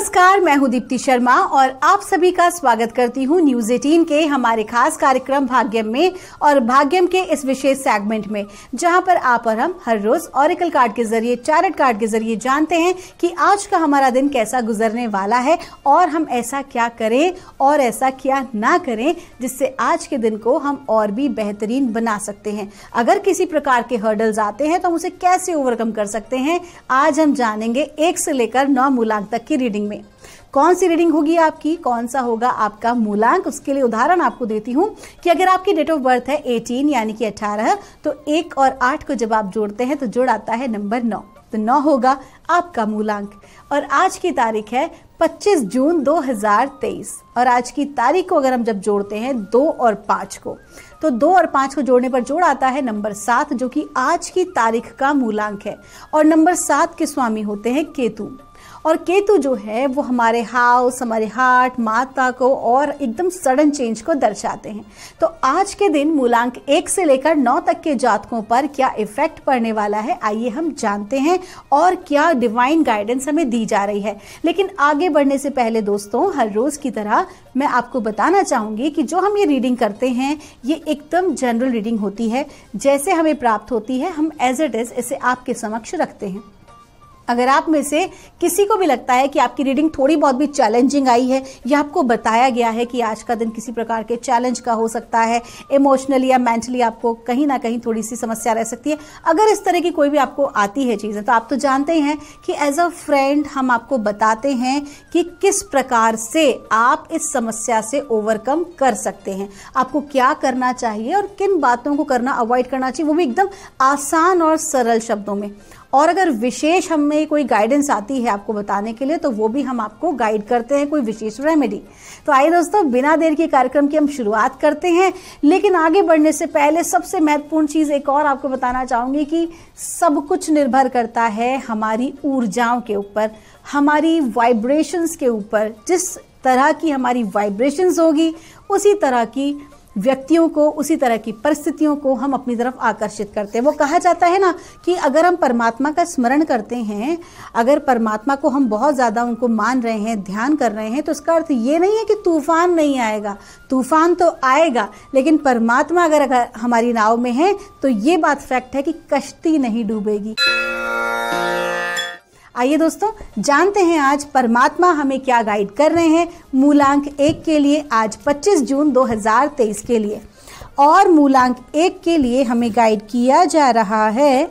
Mas नमस्कार मैं हूं दीप्ति शर्मा और आप सभी का स्वागत करती हूं न्यूज एटीन के हमारे खास कार्यक्रम भाग्यम में और भाग्यम के इस विशेष सेगमेंट में जहां पर आप और हम हर रोज ऑरिकल कार्ड के जरिए चार्ट कार्ड के जरिए जानते हैं कि आज का हमारा दिन कैसा गुजरने वाला है और हम ऐसा क्या करें और ऐसा क्या ना करें जिससे आज के दिन को हम और भी बेहतरीन बना सकते हैं अगर किसी प्रकार के हर्डल्स आते हैं तो हम उसे कैसे ओवरकम कर सकते हैं आज हम जानेंगे एक से लेकर नौ मूलांक तक की रीडिंग में कौन सी रीडिंग होगी आपकी कौन सा होगा आपका मूलांक उसके लिए उदाहरण आपको देती हूं कि अगर आपकी डेट ऑफ बर्थ है 18 यानी कि 18 तो एक और आठ को जब आप जोड़ते हैं तो जोड़ आता है नंबर नौ तो नौ होगा आपका मूलांक और आज की तारीख है 25 जून 2023 और आज की तारीख को अगर हम जब जोड़ते हैं दो और पांच को तो दो और पांच को जोड़ने पर जोड़ आता है नंबर सात जो कि आज की तारीख का मूलांक है और नंबर सात के स्वामी होते हैं केतु और केतु जो है वो हमारे हाउस हमारे हार्ट माता को और एकदम सडन चेंज को दर्शाते हैं तो आज के दिन मूलांक एक से लेकर नौ तक के जातकों पर क्या इफेक्ट पड़ने वाला है आइए हम जानते हैं और क्या डिवाइन गाइडेंस हमें दी जा रही है लेकिन आगे बढ़ने से पहले दोस्तों हर रोज़ की तरह मैं आपको बताना चाहूँगी कि जो हम ये रीडिंग करते हैं ये एकदम जनरल रीडिंग होती है जैसे हमें प्राप्त होती है हम एज इट इज़ इसे आपके समक्ष रखते हैं अगर आप में से किसी को भी लगता है कि आपकी रीडिंग थोड़ी बहुत भी चैलेंजिंग आई है या आपको बताया गया है कि आज का दिन किसी प्रकार के चैलेंज का हो सकता है इमोशनली या मेंटली आपको कहीं ना कहीं थोड़ी सी समस्या रह सकती है अगर इस तरह की कोई भी आपको आती है चीज़ें तो आप तो जानते हैं कि एज अ फ्रेंड हम आपको बताते हैं कि किस प्रकार से आप इस समस्या से ओवरकम कर सकते हैं आपको क्या करना चाहिए और किन बातों को करना अवॉइड करना चाहिए वो भी एकदम आसान और सरल शब्दों में और अगर विशेष हमें कोई गाइडेंस आती है आपको बताने के लिए तो वो भी हम आपको गाइड करते हैं कोई विशेष रेमेडी तो आइए दोस्तों बिना देर के कार्यक्रम की हम शुरुआत करते हैं लेकिन आगे बढ़ने से पहले सबसे महत्वपूर्ण चीज़ एक और आपको बताना चाहूँगी कि सब कुछ निर्भर करता है हमारी ऊर्जाओं के ऊपर हमारी वाइब्रेशंस के ऊपर जिस तरह की हमारी वाइब्रेशंस होगी उसी तरह की व्यक्तियों को उसी तरह की परिस्थितियों को हम अपनी तरफ आकर्षित करते हैं वो कहा जाता है ना कि अगर हम परमात्मा का स्मरण करते हैं अगर परमात्मा को हम बहुत ज़्यादा उनको मान रहे हैं ध्यान कर रहे हैं तो उसका अर्थ ये नहीं है कि तूफान नहीं आएगा तूफान तो आएगा लेकिन परमात्मा अगर, अगर हमारी नाव में है तो ये बात फैक्ट है कि कश्ती नहीं डूबेगी आइए दोस्तों जानते हैं आज परमात्मा हमें क्या गाइड कर रहे हैं मूलांक एक के लिए आज 25 जून 2023 के लिए और मूलांक एक के लिए हमें गाइड किया जा रहा है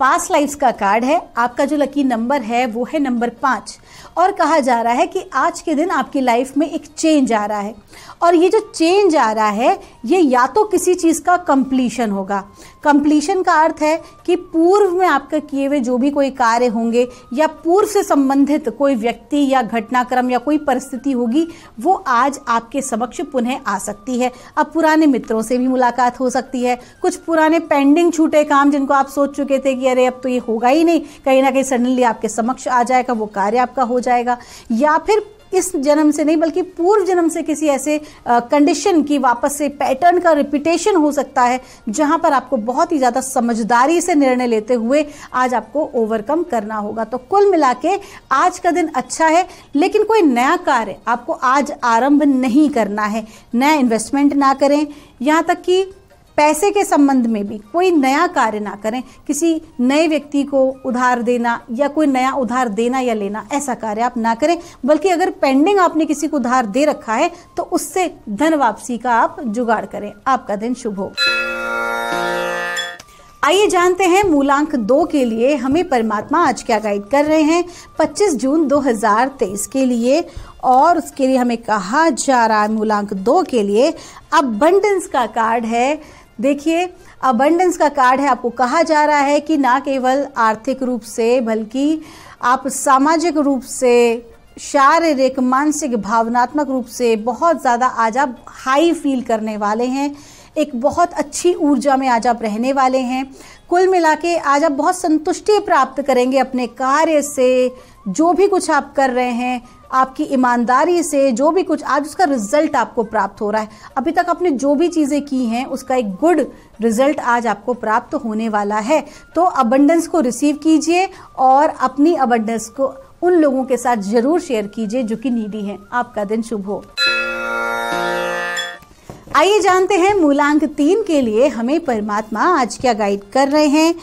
पास लाइफ का कार्ड है आपका जो लकी नंबर है वो है नंबर पाँच और कहा जा रहा है कि आज के दिन आपकी लाइफ में एक चेंज आ रहा है और ये जो चेंज आ रहा है ये या तो किसी चीज़ का कंप्लीशन होगा कंप्लीशन का अर्थ है कि पूर्व में आपके किए हुए जो भी कोई कार्य होंगे या पूर्व से संबंधित कोई व्यक्ति या घटनाक्रम या कोई परिस्थिति होगी वो आज आपके समक्ष पुनः आ सकती है अब पुराने मित्रों से भी मुलाकात हो सकती है कुछ पुराने पेंडिंग छूटे काम जिनको आप सोच चुके थे कि अरे अब तो ये होगा ही नहीं कहीं ना कहीं सडनली आपके समक्ष आ जाएगा वो कार्य आपका हो जाएगा या फिर इस जन्म से नहीं बल्कि पूर्व जन्म से किसी ऐसे कंडीशन की वापस से पैटर्न का रिपीटेशन हो सकता है जहां पर आपको बहुत ही ज़्यादा समझदारी से निर्णय लेते हुए आज आपको ओवरकम करना होगा तो कुल मिला के आज का दिन अच्छा है लेकिन कोई नया कार्य आपको आज आरंभ नहीं करना है नया इन्वेस्टमेंट ना करें यहाँ तक कि पैसे के संबंध में भी कोई नया कार्य ना करें किसी नए व्यक्ति को उधार देना या कोई नया उधार देना या लेना ऐसा कार्य आप ना करें बल्कि अगर पेंडिंग आपने किसी को उधार दे रखा है तो उससे धन वापसी का आप जुगाड़ करें आपका दिन शुभ हो आइए जानते हैं मूलांक दो के लिए हमें परमात्मा आज क्या गाइड कर रहे हैं 25 जून 2023 के लिए और उसके लिए हमें कहा जा रहा है मूलांक दो के लिए अब का कार्ड है देखिए अबंडेंस का कार्ड है आपको कहा जा रहा है कि ना केवल आर्थिक रूप से बल्कि आप सामाजिक रूप से शारीरिक मानसिक भावनात्मक रूप से बहुत ज़्यादा आज आप हाई फील करने वाले हैं एक बहुत अच्छी ऊर्जा में आज आप रहने वाले हैं कुल मिला के आज आप बहुत संतुष्टि प्राप्त करेंगे अपने कार्य से जो भी कुछ आप कर रहे हैं आपकी ईमानदारी से जो भी कुछ आज उसका रिजल्ट आपको प्राप्त हो रहा है अभी तक आपने जो भी चीज़ें की हैं उसका एक गुड रिजल्ट आज आपको प्राप्त होने वाला है तो अबंडेंस को रिसीव कीजिए और अपनी अबंडेंस को उन लोगों के साथ जरूर शेयर कीजिए जो कि नीडी हैं आपका दिन शुभ हो आइए जानते हैं मूलांक तीन के लिए हमें परमात्मा आज क्या गाइड कर रहे हैं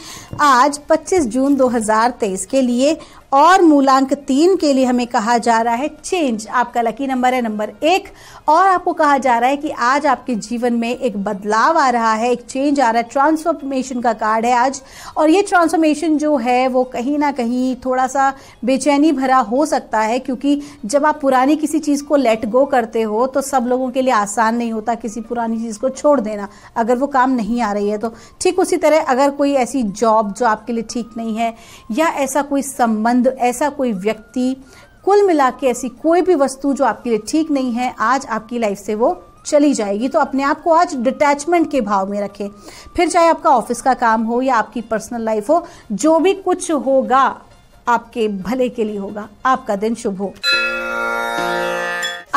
आज 25 जून 2023 के लिए और मूलांक तीन के लिए हमें कहा जा रहा है चेंज आपका लकी नंबर है नंबर एक और आपको कहा जा रहा है कि आज आपके जीवन में एक बदलाव आ रहा है एक चेंज आ रहा है ट्रांसफॉर्मेशन का कार्ड है आज और ये ट्रांसफॉर्मेशन जो है वो कहीं ना कहीं थोड़ा सा बेचैनी भरा हो सकता है क्योंकि जब आप पुरानी किसी चीज़ को लेट गो करते हो तो सब लोगों के लिए आसान नहीं होता किसी पुरानी चीज़ को छोड़ देना अगर वो काम नहीं आ रही है तो ठीक उसी तरह अगर कोई ऐसी जॉब जो आपके लिए ठीक नहीं है या ऐसा कोई संबंध अंध ऐसा कोई व्यक्ति कुल मिला के ऐसी कोई भी वस्तु जो आपके लिए ठीक नहीं है आज आपकी लाइफ से वो चली जाएगी तो अपने आप को आज डिटैचमेंट के भाव में रखें फिर चाहे आपका ऑफिस का काम हो या आपकी पर्सनल लाइफ हो जो भी कुछ होगा आपके भले के लिए होगा आपका दिन शुभ हो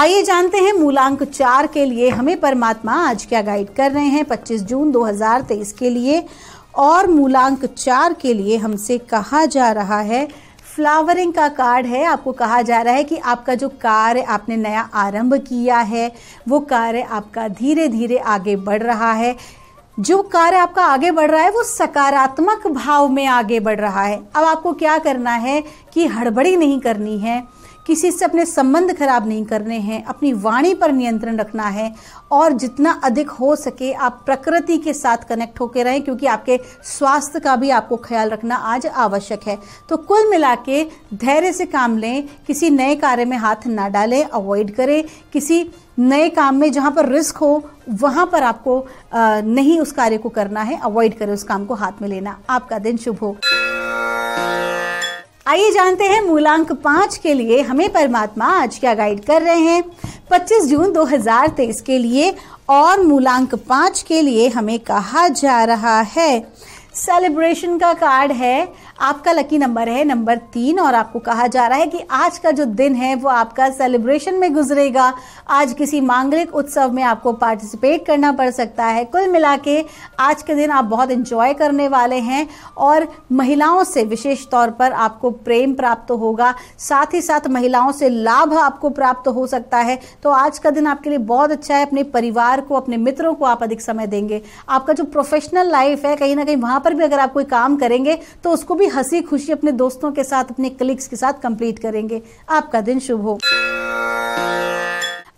आइए जानते हैं मूलांक चार के लिए हमें परमात्मा आज क्या गाइड कर रहे हैं 25 जून 2023 के लिए और मूलांक चार के लिए हमसे कहा जा रहा है फ्लावरिंग का कार्ड है आपको कहा जा रहा है कि आपका जो कार्य आपने नया आरंभ किया है वो कार्य आपका धीरे धीरे आगे बढ़ रहा है जो कार्य आपका आगे बढ़ रहा है वो सकारात्मक भाव में आगे बढ़ रहा है अब आपको क्या करना है कि हड़बड़ी नहीं करनी है किसी से अपने संबंध खराब नहीं करने हैं अपनी वाणी पर नियंत्रण रखना है और जितना अधिक हो सके आप प्रकृति के साथ कनेक्ट होकर रहें क्योंकि आपके स्वास्थ्य का भी आपको ख्याल रखना आज आवश्यक है तो कुल मिला के धैर्य से काम लें किसी नए कार्य में हाथ ना डालें अवॉइड करें किसी नए काम में जहाँ पर रिस्क हो वहाँ पर आपको आ, नहीं उस कार्य को करना है अवॉइड करें उस काम को हाथ में लेना आपका दिन शुभ हो आइए जानते हैं मूलांक पाँच के लिए हमें परमात्मा आज क्या गाइड कर रहे हैं 25 जून 2023 के लिए और मूलांक पाँच के लिए हमें कहा जा रहा है सेलिब्रेशन का कार्ड है आपका लकी नंबर है नंबर तीन और आपको कहा जा रहा है कि आज का जो दिन है वो आपका सेलिब्रेशन में गुजरेगा आज किसी मांगलिक उत्सव में आपको पार्टिसिपेट करना पड़ सकता है कुल मिला के आज के दिन आप बहुत इंजॉय करने वाले हैं और महिलाओं से विशेष तौर पर आपको प्रेम प्राप्त होगा साथ ही साथ महिलाओं से लाभ आपको प्राप्त हो सकता है तो आज का दिन आपके लिए बहुत अच्छा है अपने परिवार को अपने मित्रों को आप अधिक समय देंगे आपका जो प्रोफेशनल लाइफ है कहीं ना कहीं वहां पर भी अगर आप कोई काम करेंगे तो उसको भी हंसी खुशी अपने दोस्तों के साथ अपने कलीग्स के साथ कंप्लीट करेंगे आपका दिन शुभ हो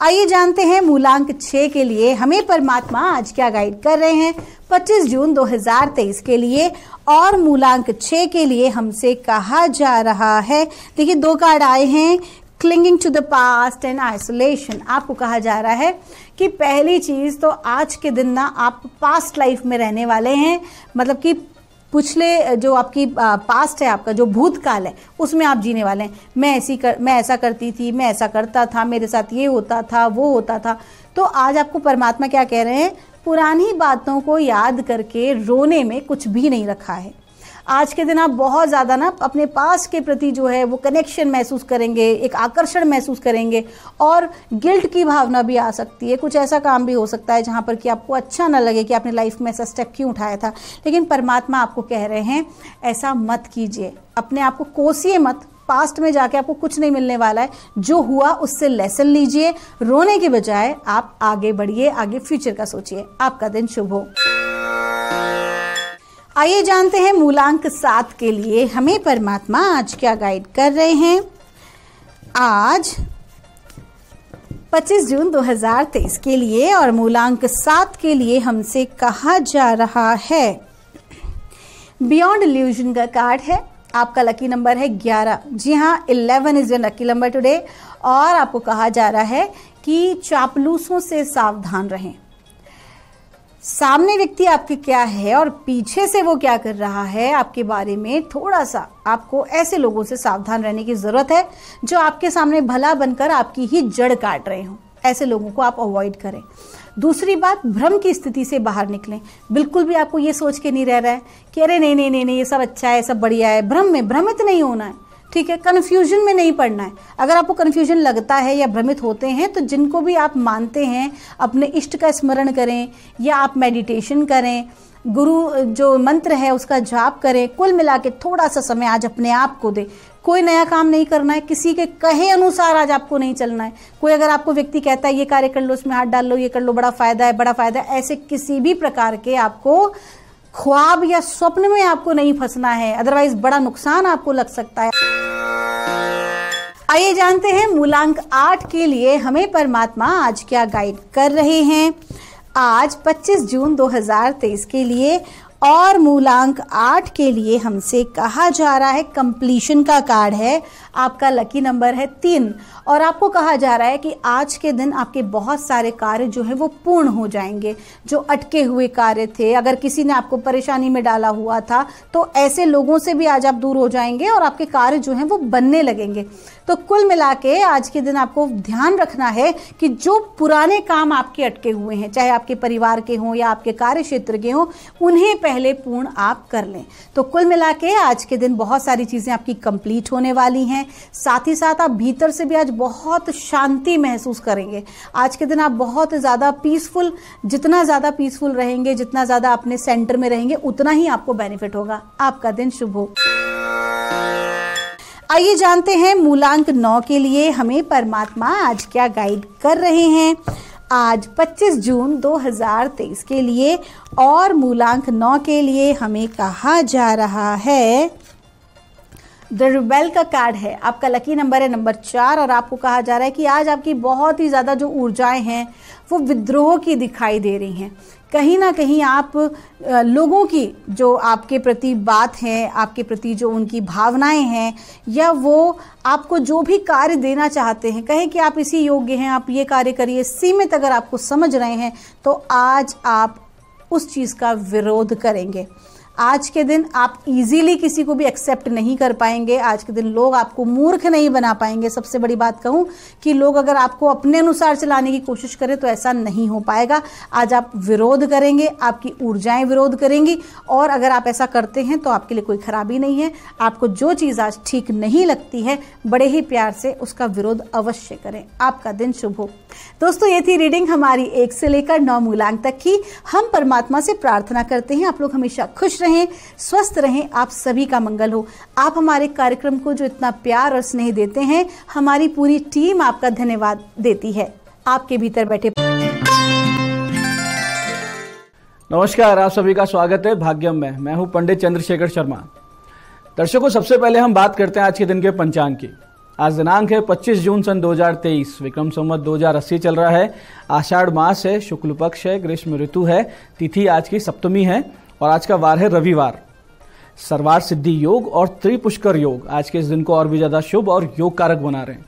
आइए जानते हैं मूलांक 6 के लिए हमें परमात्मा आज क्या गाइड कर रहे हैं 25 जून 2023 के लिए और मूलांक 6 के लिए हमसे कहा जा रहा है देखिए दो कार्ड आए हैं clinging to the past and isolation आपको कहा जा रहा है कि पहली चीज़ तो आज के दिन ना आप पास्ट लाइफ में रहने वाले हैं मतलब कि पिछले जो आपकी पास्ट है आपका जो भूतकाल है उसमें आप जीने वाले हैं मैं ऐसी कर मैं ऐसा करती थी मैं ऐसा करता था मेरे साथ ये होता था वो होता था तो आज आपको परमात्मा क्या कह रहे हैं पुरानी बातों को याद करके रोने में कुछ भी नहीं रखा है आज के दिन आप बहुत ज़्यादा ना अपने पास के प्रति जो है वो कनेक्शन महसूस करेंगे एक आकर्षण महसूस करेंगे और गिल्ट की भावना भी आ सकती है कुछ ऐसा काम भी हो सकता है जहाँ पर कि आपको अच्छा ना लगे कि आपने लाइफ में ऐसा स्टेप क्यों उठाया था लेकिन परमात्मा आपको कह रहे हैं ऐसा मत कीजिए अपने आप को कोसिए मत पास्ट में जाके आपको कुछ नहीं मिलने वाला है जो हुआ उससे लेसन लीजिए रोने के बजाय आप आगे बढ़िए आगे फ्यूचर का सोचिए आपका दिन शुभ हो आइए जानते हैं मूलांक सात के लिए हमें परमात्मा आज क्या गाइड कर रहे हैं आज 25 जून 2023 के लिए और मूलांक सात के लिए हमसे कहा जा रहा है बियॉन्ड ल्यूजन का कार्ड है आपका लकी नंबर है 11 जी हाँ 11 is your lucky number today और आपको कहा जा रहा है कि चापलूसों से सावधान रहें सामने व्यक्ति आपके क्या है और पीछे से वो क्या कर रहा है आपके बारे में थोड़ा सा आपको ऐसे लोगों से सावधान रहने की ज़रूरत है जो आपके सामने भला बनकर आपकी ही जड़ काट रहे हों ऐसे लोगों को आप अवॉइड करें दूसरी बात भ्रम की स्थिति से बाहर निकलें बिल्कुल भी आपको ये सोच के नहीं रह रहा है कि अरे नहीं नहीं नहीं नहीं ये सब अच्छा है सब बढ़िया है भ्रम में भ्रमित नहीं होना है ठीक है कन्फ्यूजन में नहीं पड़ना है अगर आपको कन्फ्यूजन लगता है या भ्रमित होते हैं तो जिनको भी आप मानते हैं अपने इष्ट का स्मरण करें या आप मेडिटेशन करें गुरु जो मंत्र है उसका जाप करें कुल मिला के थोड़ा सा समय आज अपने आप को दें कोई नया काम नहीं करना है किसी के कहे अनुसार आज आपको नहीं चलना है कोई अगर आपको व्यक्ति कहता है ये कार्य कर लो उसमें हाथ डाल लो ये कर लो बड़ा फायदा है बड़ा फायदा है ऐसे किसी भी प्रकार के आपको ख्वाब या स्वप्न में आपको नहीं फंसना है अदरवाइज बड़ा नुकसान आपको लग सकता है आइए जानते हैं मूलांक आठ के लिए हमें परमात्मा आज क्या गाइड कर रहे हैं आज 25 जून 2023 के लिए और मूलांक आठ के लिए हमसे कहा जा रहा है कंप्लीशन का कार्ड है आपका लकी नंबर है तीन और आपको कहा जा रहा है कि आज के दिन आपके बहुत सारे कार्य जो है वो पूर्ण हो जाएंगे जो अटके हुए कार्य थे अगर किसी ने आपको परेशानी में डाला हुआ था तो ऐसे लोगों से भी आज आप दूर हो जाएंगे और आपके कार्य जो है वो बनने लगेंगे तो कुल मिला के आज के दिन आपको ध्यान रखना है कि जो पुराने काम आपके अटके हुए हैं चाहे आपके परिवार के हों या आपके कार्य क्षेत्र के हों उन्हें पहले पूर्ण आप कर लें तो कुल मिला के आज के दिन बहुत सारी चीज़ें आपकी कंप्लीट होने वाली हैं साथ ही साथ आप भीतर से भी आज बहुत शांति महसूस करेंगे आज के दिन आप बहुत ज़्यादा पीसफुल जितना ज़्यादा पीसफुल रहेंगे जितना ज़्यादा अपने सेंटर में रहेंगे उतना ही आपको बेनिफिट होगा आपका दिन शुभ हो आइए जानते हैं मूलांक नौ के लिए हमें परमात्मा आज क्या गाइड कर रहे हैं आज 25 जून 2023 के लिए और मूलांक नौ के लिए हमें कहा जा रहा है द रिबेल का कार्ड है आपका लकी नंबर है नंबर चार और आपको कहा जा रहा है कि आज आपकी बहुत ही ज़्यादा जो ऊर्जाएं हैं वो विद्रोह की दिखाई दे रही हैं कहीं ना कहीं आप लोगों की जो आपके प्रति बात है आपके प्रति जो उनकी भावनाएं हैं या वो आपको जो भी कार्य देना चाहते हैं कहें कि आप इसी योग्य हैं आप ये कार्य करिए सीमित अगर आपको समझ रहे हैं तो आज आप उस चीज़ का विरोध करेंगे आज के दिन आप इजीली किसी को भी एक्सेप्ट नहीं कर पाएंगे आज के दिन लोग आपको मूर्ख नहीं बना पाएंगे सबसे बड़ी बात कहूँ कि लोग अगर आपको अपने अनुसार चलाने की कोशिश करें तो ऐसा नहीं हो पाएगा आज आप विरोध करेंगे आपकी ऊर्जाएं विरोध करेंगी और अगर आप ऐसा करते हैं तो आपके लिए कोई खराबी नहीं है आपको जो चीज़ आज ठीक नहीं लगती है बड़े ही प्यार से उसका विरोध अवश्य करें आपका दिन शुभ हो दोस्तों ये थी रीडिंग हमारी एक से लेकर नौ मूलांक तक की हम परमात्मा से प्रार्थना करते हैं आप लोग हमेशा खुश रहें स्वस्थ रहें आप सभी का मंगल हो आप हमारे कार्यक्रम को जो इतना प्यार और स्नेह देते हैं हमारी पूरी टीम आपका धन्यवाद देती है आपके भीतर बैठे नमस्कार आप सभी का स्वागत है भाग्यम में मैं हूं पंडित चंद्रशेखर शर्मा दर्शकों सबसे पहले हम बात करते हैं आज के दिन के पंचांग की आज दिनांक है 25 जून सन 2023 विक्रम संवत दो चल रहा है आषाढ़ मास है शुक्ल पक्ष है ग्रीष्म ऋतु है तिथि आज की सप्तमी है और आज का वार है रविवार सर्वार सिद्धि योग और त्रिपुष्कर योग आज के इस दिन को और भी ज़्यादा शुभ और योग कारक बना रहे हैं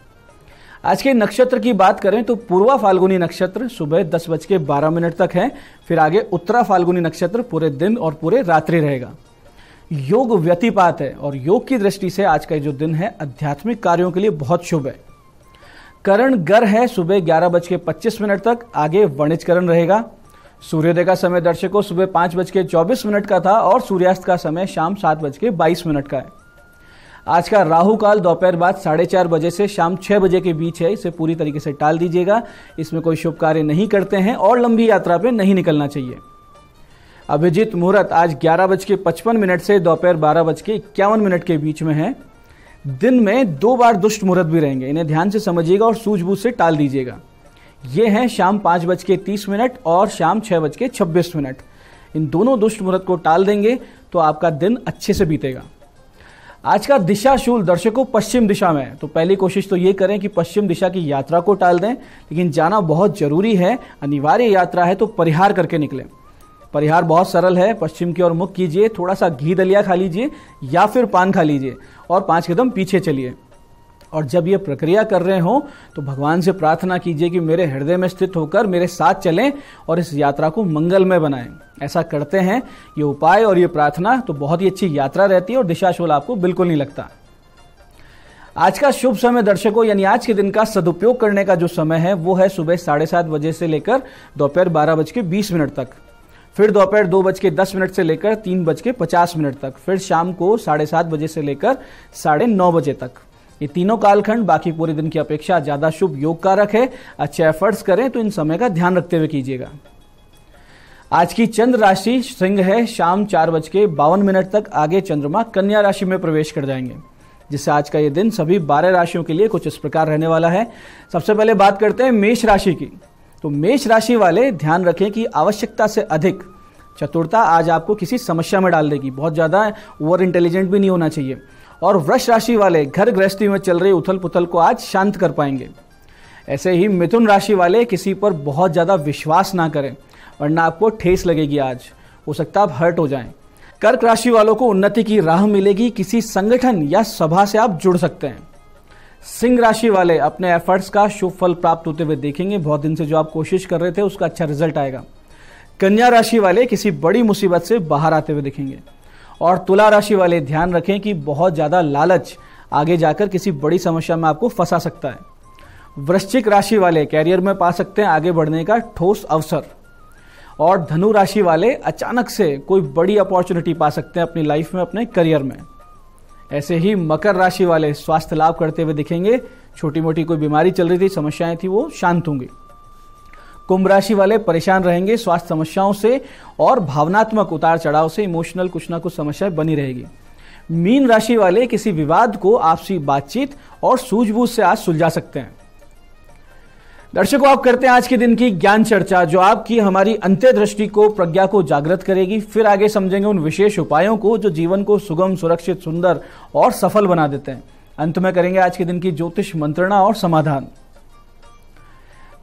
आज के नक्षत्र की बात करें तो पूर्वा फाल्गुनी नक्षत्र सुबह दस बज के बारह मिनट तक है फिर आगे उत्तरा फाल्गुनी नक्षत्र पूरे दिन और पूरे रात्रि रहेगा योग व्यतिपात है और योग की दृष्टि से आज का जो दिन है आध्यात्मिक कार्यों के लिए बहुत शुभ है करण गर है सुबह ग्यारह बज के पच्चीस मिनट तक आगे वणिजकरण रहेगा सूर्योदय का समय दर्शकों सुबह पांच बज के चौबीस मिनट का था और सूर्यास्त का समय शाम सात बज के बाईस मिनट का है आज का राहु काल दोपहर बाद साढ़े चार बजे से शाम छह बजे के बीच है इसे पूरी तरीके से टाल दीजिएगा इसमें कोई शुभ कार्य नहीं करते हैं और लंबी यात्रा पे नहीं निकलना चाहिए अभिजीत मुहूर्त आज ग्यारह बज के पचपन मिनट से दोपहर बारह बज के इक्यावन मिनट के बीच में है दिन में दो बार दुष्ट मुहूर्त भी रहेंगे इन्हें ध्यान से समझिएगा और सूझबूझ से टाल दीजिएगा ये हैं शाम पाँच बज के तीस मिनट और शाम छः बज के छब्बीस मिनट इन दोनों दुष्ट मुहूर्त को टाल देंगे तो आपका दिन अच्छे से बीतेगा आज का दिशा शूल दर्शकों पश्चिम दिशा में तो पहली कोशिश तो ये करें कि पश्चिम दिशा की यात्रा को टाल दें लेकिन जाना बहुत ज़रूरी है अनिवार्य यात्रा है तो परिहार करके निकलें परिहार बहुत सरल है पश्चिम की ओर मुख कीजिए थोड़ा सा घी दलिया खा लीजिए या फिर पान खा लीजिए और पाँच कदम पीछे चलिए और जब ये प्रक्रिया कर रहे हों तो भगवान से प्रार्थना कीजिए कि मेरे हृदय में स्थित होकर मेरे साथ चलें और इस यात्रा को मंगलमय बनाएं ऐसा करते हैं ये उपाय और ये प्रार्थना तो बहुत ही अच्छी यात्रा रहती है और दिशाशूल आपको बिल्कुल नहीं लगता आज का शुभ समय दर्शकों यानी आज के दिन का सदुपयोग करने का जो समय है वो है सुबह साढ़े सात बजे से लेकर दोपहर बारह बज के बीस मिनट तक फिर दोपहर दो बज के दस मिनट से लेकर तीन बज के पचास मिनट तक फिर शाम को साढ़े सात बजे से लेकर साढ़े नौ बजे तक ये तीनों कालखंड बाकी पूरे दिन की अपेक्षा ज़्यादा शुभ योग कारक है अच्छे एफर्ट्स करें तो इन समय का ध्यान रखते हुए कीजिएगा आज की चंद्र राशि सिंह है शाम चार बज के बावन मिनट तक आगे चंद्रमा कन्या राशि में प्रवेश कर जाएंगे जिससे आज का ये दिन सभी बारह राशियों के लिए कुछ इस प्रकार रहने वाला है सबसे पहले बात करते हैं मेष राशि की तो मेष राशि वाले ध्यान रखें कि आवश्यकता से अधिक चतुरता आज आपको किसी समस्या में डाल देगी बहुत ज़्यादा ओवर इंटेलिजेंट भी नहीं होना चाहिए और वृक्ष राशि वाले घर गृहस्थी में चल रही उथल पुथल को आज शांत कर पाएंगे ऐसे ही मिथुन राशि वाले किसी पर बहुत ज़्यादा विश्वास ना करें वरना आपको ठेस लगेगी आज हो सकता आप हर्ट हो जाएं। कर्क राशि वालों को उन्नति की राह मिलेगी किसी संगठन या सभा से आप जुड़ सकते हैं सिंह राशि वाले अपने एफर्ट्स का शुभ फल प्राप्त होते हुए देखेंगे बहुत दिन से जो आप कोशिश कर रहे थे उसका अच्छा रिजल्ट आएगा कन्या राशि वाले किसी बड़ी मुसीबत से बाहर आते हुए देखेंगे और तुला राशि वाले ध्यान रखें कि बहुत ज़्यादा लालच आगे जाकर किसी बड़ी समस्या में आपको फंसा सकता है वृश्चिक राशि वाले कैरियर में पा सकते हैं आगे बढ़ने का ठोस अवसर और धनु राशि वाले अचानक से कोई बड़ी अपॉर्चुनिटी पा सकते हैं अपनी लाइफ में अपने करियर में ऐसे ही मकर राशि वाले स्वास्थ्य लाभ करते हुए दिखेंगे छोटी मोटी कोई बीमारी चल रही थी समस्याएं थी वो शांत होंगी कुंभ राशि वाले परेशान रहेंगे स्वास्थ्य समस्याओं से और भावनात्मक उतार चढ़ाव से इमोशनल कुछ ना कुछ समस्या बनी रहेगी मीन राशि वाले किसी विवाद को आपसी बातचीत और सूझबूझ से आज सुलझा सकते हैं दर्शकों आप करते हैं आज के दिन की ज्ञान चर्चा जो आपकी हमारी अंत्य दृष्टि को प्रज्ञा को जागृत करेगी फिर आगे समझेंगे उन विशेष उपायों को जो जीवन को सुगम सुरक्षित सुंदर और सफल बना देते हैं अंत में करेंगे आज के दिन की ज्योतिष मंत्रणा और समाधान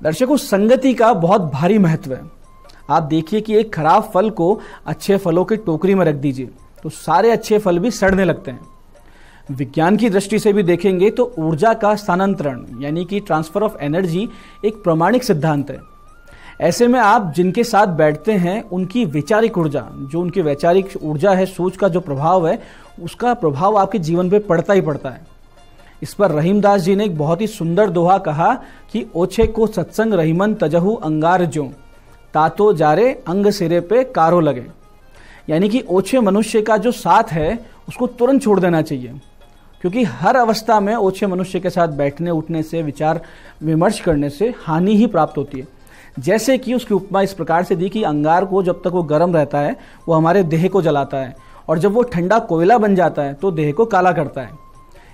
दर्शकों संगति का बहुत भारी महत्व है आप देखिए कि एक खराब फल को अच्छे फलों की टोकरी में रख दीजिए तो सारे अच्छे फल भी सड़ने लगते हैं विज्ञान की दृष्टि से भी देखेंगे तो ऊर्जा का स्थानांतरण यानी कि ट्रांसफर ऑफ एनर्जी एक प्रमाणिक सिद्धांत है ऐसे में आप जिनके साथ बैठते हैं उनकी वैचारिक ऊर्जा जो उनकी वैचारिक ऊर्जा है सोच का जो प्रभाव है उसका प्रभाव आपके जीवन पर पड़ता ही पड़ता है इस पर रहीमदास जी ने एक बहुत ही सुंदर दोहा कहा कि ओछे को सत्संग रहीमन तजहू अंगार जो तातो जारे अंग सिरे पे कारो लगे यानी कि ओछे मनुष्य का जो साथ है उसको तुरंत छोड़ देना चाहिए क्योंकि हर अवस्था में ओछे मनुष्य के साथ बैठने उठने से विचार विमर्श करने से हानि ही प्राप्त होती है जैसे कि उसकी उपमा इस प्रकार से दी कि अंगार को जब तक वो गर्म रहता है वो हमारे देह को जलाता है और जब वो ठंडा कोयला बन जाता है तो देह को काला करता है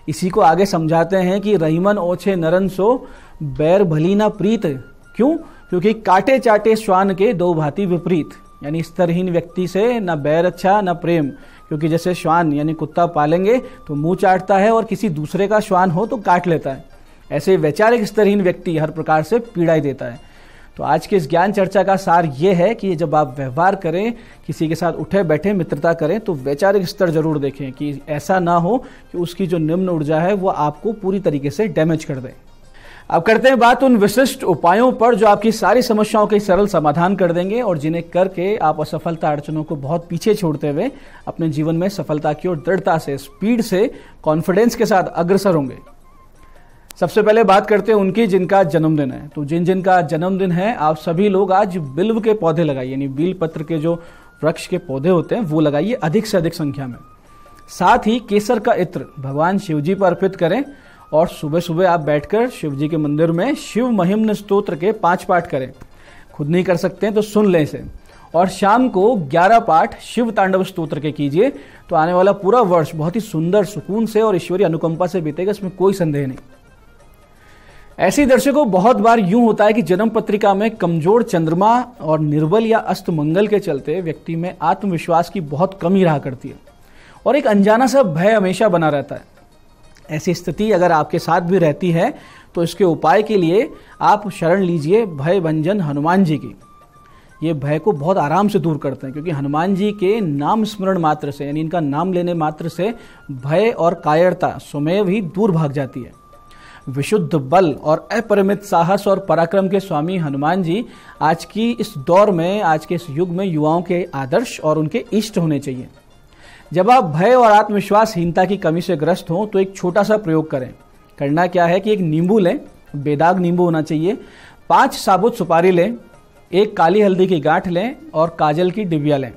इसी को आगे समझाते हैं कि रहीमन ओछे नरन सो बैर भली ना प्रीत क्यों क्योंकि काटे चाटे श्वान के दो भांति विपरीत यानी स्तरहीन व्यक्ति से ना बैर अच्छा न प्रेम क्योंकि जैसे श्वान यानी कुत्ता पालेंगे तो मुंह चाटता है और किसी दूसरे का श्वान हो तो काट लेता है ऐसे वैचारिक स्तरहीन व्यक्ति हर प्रकार से पीड़ाई देता है तो आज के इस ज्ञान चर्चा का सार ये है कि जब आप व्यवहार करें किसी के साथ उठे बैठे मित्रता करें तो वैचारिक स्तर जरूर देखें कि ऐसा ना हो कि उसकी जो निम्न ऊर्जा है वो आपको पूरी तरीके से डैमेज कर दे अब करते हैं बात उन विशिष्ट उपायों पर जो आपकी सारी समस्याओं के सरल समाधान कर देंगे और जिन्हें करके आप असफलता अड़चनों को बहुत पीछे छोड़ते हुए अपने जीवन में सफलता की ओर दृढ़ता से स्पीड से कॉन्फिडेंस के साथ अग्रसर होंगे सबसे पहले बात करते हैं उनकी जिनका जन्मदिन है तो जिन जिन का जन्मदिन है आप सभी लोग आज बिल्व के पौधे लगाइए यानी बिल पत्र के जो वृक्ष के पौधे होते हैं वो लगाइए अधिक से अधिक संख्या में साथ ही केसर का इत्र भगवान शिव जी पर अर्पित करें और सुबह सुबह आप बैठकर शिव जी के मंदिर में शिव महिम्न स्त्रोत्र के पांच पाठ करें खुद नहीं कर सकते हैं तो सुन लें इसे और शाम को 11 पाठ शिव तांडव स्तोत्र के कीजिए तो आने वाला पूरा वर्ष बहुत ही सुंदर सुकून से और ईश्वरीय अनुकंपा से बीतेगा इसमें कोई संदेह नहीं ऐसे दर्शकों बहुत बार यूं होता है कि जन्म पत्रिका में कमजोर चंद्रमा और निर्बल या अस्त मंगल के चलते व्यक्ति में आत्मविश्वास की बहुत कमी रहा करती है और एक अनजाना सा भय हमेशा बना रहता है ऐसी स्थिति अगर आपके साथ भी रहती है तो इसके उपाय के लिए आप शरण लीजिए भय भंजन हनुमान जी की ये भय को बहुत आराम से दूर करते हैं क्योंकि हनुमान जी के नाम स्मरण मात्र से यानी इनका नाम लेने मात्र से भय और कायरता स्वमेव ही दूर भाग जाती है विशुद्ध बल और अपरिमित साहस और पराक्रम के स्वामी हनुमान जी आज की इस दौर में आज के इस युग में युवाओं के आदर्श और उनके इष्ट होने चाहिए जब आप भय और आत्मविश्वासहीनता की कमी से ग्रस्त हों तो एक छोटा सा प्रयोग करें करना क्या है कि एक नींबू लें बेदाग नींबू होना चाहिए पांच साबुत सुपारी लें एक काली हल्दी की गांठ लें और काजल की डिबिया लें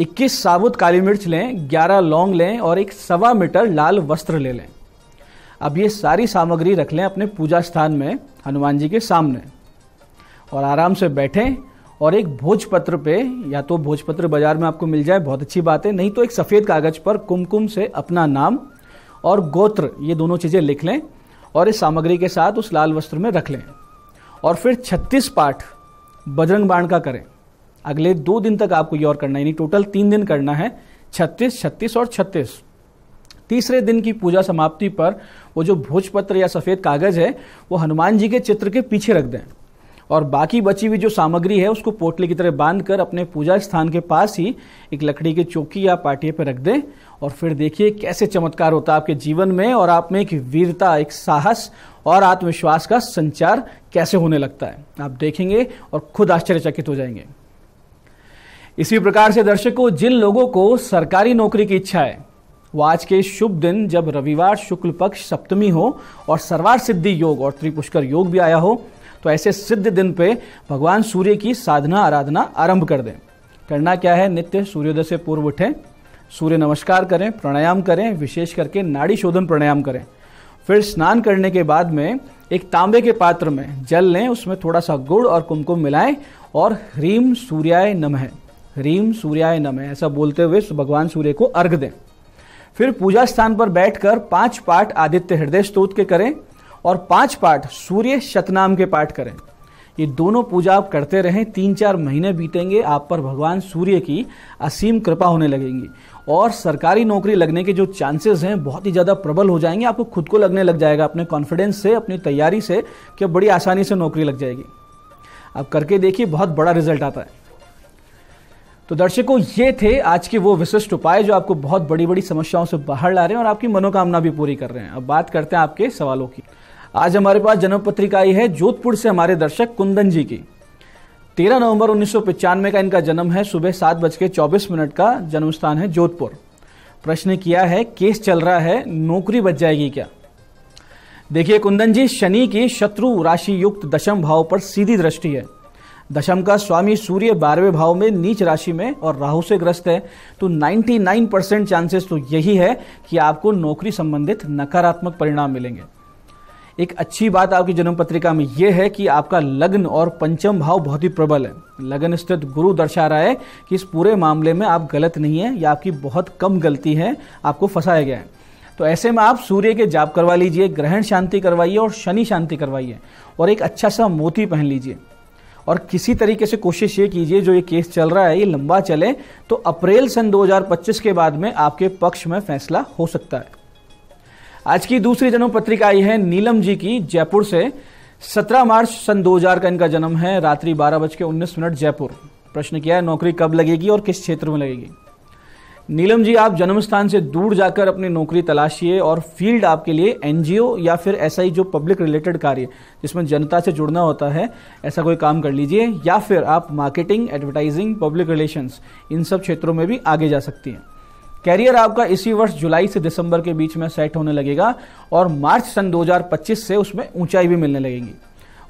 21 साबुत काली मिर्च लें 11 लौंग लें और एक सवा मीटर लाल वस्त्र ले लें अब ये सारी सामग्री रख लें अपने पूजा स्थान में हनुमान जी के सामने और आराम से बैठें और एक भोजपत्र पे या तो भोजपत्र बाजार में आपको मिल जाए बहुत अच्छी बात है नहीं तो एक सफ़ेद कागज़ पर कुमकुम से अपना नाम और गोत्र ये दोनों चीज़ें लिख लें और इस सामग्री के साथ उस लाल वस्त्र में रख लें और फिर 36 पाठ बजरंग बाण का करें अगले दो दिन तक आपको ये और करना है यानी टोटल तीन दिन करना है छत्तीस छत्तीस और छत्तीस तीसरे दिन की पूजा समाप्ति पर वो जो भोजपत्र या सफ़ेद कागज़ है वो हनुमान जी के चित्र के पीछे रख दें और बाकी बची हुई जो सामग्री है उसको पोटली की तरह बांध कर अपने पूजा स्थान के पास ही एक लकड़ी की चौकी या पाटिए पर रख दें और फिर देखिए कैसे चमत्कार होता है आपके जीवन में और आप में एक वीरता एक साहस और आत्मविश्वास का संचार कैसे होने लगता है आप देखेंगे और खुद आश्चर्यचकित हो जाएंगे इसी प्रकार से दर्शकों जिन लोगों को सरकारी नौकरी की इच्छा है वो आज के शुभ दिन जब रविवार शुक्ल पक्ष सप्तमी हो और सर्वार सिद्धि योग और त्रिपुष्कर योग भी आया हो तो ऐसे सिद्ध दिन पे भगवान सूर्य की साधना आराधना आरंभ कर दें करना क्या है नित्य सूर्योदय से पूर्व उठें सूर्य नमस्कार करें प्राणायाम करें विशेष करके नाड़ी शोधन प्राणायाम करें फिर स्नान करने के बाद में एक तांबे के पात्र में जल लें उसमें थोड़ा सा गुड़ और कुमकुम मिलाएं और ह्रीम सूर्याय नमः ह्रीम सूर्याय नमः ऐसा बोलते हुए भगवान सूर्य को अर्घ दें फिर पूजा स्थान पर बैठकर पांच पाठ आदित्य हृदय स्त्रोत के करें और पांच पाठ सूर्य शतनाम के पाठ करें ये दोनों पूजा आप करते रहें तीन चार महीने बीतेंगे आप पर भगवान सूर्य की असीम कृपा होने लगेंगी और सरकारी नौकरी लगने के जो चांसेस हैं बहुत ही ज़्यादा प्रबल हो जाएंगे आपको खुद को लगने लग जाएगा अपने कॉन्फिडेंस से अपनी तैयारी से कि बड़ी आसानी से नौकरी लग जाएगी आप करके देखिए बहुत बड़ा रिजल्ट आता है तो दर्शकों ये थे आज के वो विशिष्ट उपाय जो आपको बहुत बड़ी बड़ी समस्याओं से बाहर ला रहे हैं और आपकी मनोकामना भी पूरी कर रहे हैं अब बात करते हैं आपके सवालों की आज हमारे पास जन्म पत्रिका आई है जोधपुर से हमारे दर्शक कुंदन जी की तेरह नवंबर उन्नीस का इनका जन्म है सुबह सात बज के चौबीस मिनट का जन्म स्थान है जोधपुर प्रश्न किया है केस चल रहा है नौकरी बच जाएगी क्या देखिए कुंदन जी शनि की शत्रु राशि युक्त दशम भाव पर सीधी दृष्टि है दशम का स्वामी सूर्य बारहवें भाव में नीच राशि में और राहु से ग्रस्त है तो 99 परसेंट चांसेस तो यही है कि आपको नौकरी संबंधित नकारात्मक परिणाम मिलेंगे एक अच्छी बात आपकी जन्म पत्रिका में यह है कि आपका लग्न और पंचम भाव बहुत ही प्रबल है लग्न स्थित गुरु दर्शा रहा है कि इस पूरे मामले में आप गलत नहीं है या आपकी बहुत कम गलती है आपको फंसाया गया है तो ऐसे में आप सूर्य के जाप करवा लीजिए ग्रहण शांति करवाइए और शनि शांति करवाइए और एक अच्छा सा मोती पहन लीजिए और किसी तरीके से कोशिश ये कीजिए जो ये केस चल रहा है ये लंबा चले तो अप्रैल सन 2025 के बाद में आपके पक्ष में फैसला हो सकता है आज की दूसरी जन्म पत्रिका आई है नीलम जी की जयपुर से 17 मार्च सन 2000 का इनका जन्म है रात्रि बारह बज के उन्नीस मिनट जयपुर प्रश्न किया है नौकरी कब लगेगी और किस क्षेत्र में लगेगी नीलम जी आप जन्म स्थान से दूर जाकर अपनी नौकरी तलाशिए और फील्ड आपके लिए एनजीओ या फिर ऐसा ही जो पब्लिक रिलेटेड कार्य जिसमें जनता से जुड़ना होता है ऐसा कोई काम कर लीजिए या फिर आप मार्केटिंग एडवर्टाइजिंग पब्लिक रिलेशंस इन सब क्षेत्रों में भी आगे जा सकती हैं कैरियर आपका इसी वर्ष जुलाई से दिसंबर के बीच में सेट होने लगेगा और मार्च सन 2025 से उसमें ऊंचाई भी मिलने लगेगी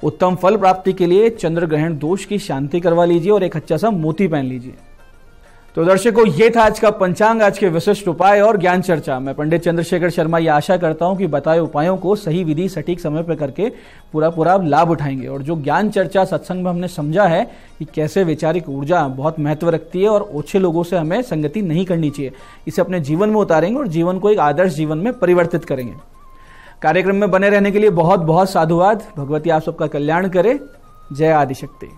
उत्तम फल प्राप्ति के लिए चंद्र ग्रहण दोष की शांति करवा लीजिए और एक अच्छा सा मोती पहन लीजिए तो दर्शकों ये था आज का पंचांग आज के विशिष्ट उपाय और ज्ञान चर्चा मैं पंडित चंद्रशेखर शर्मा ये आशा करता हूं कि बताए उपायों को सही विधि सटीक समय पर करके पूरा पूरा लाभ उठाएंगे और जो ज्ञान चर्चा सत्संग में हमने समझा है कि कैसे वैचारिक ऊर्जा बहुत महत्व रखती है और ओछे लोगों से हमें संगति नहीं करनी चाहिए इसे अपने जीवन में उतारेंगे और जीवन को एक आदर्श जीवन में परिवर्तित करेंगे कार्यक्रम में बने रहने के लिए बहुत बहुत साधुवाद भगवती आप सबका कल्याण करे जय आदिशक्ति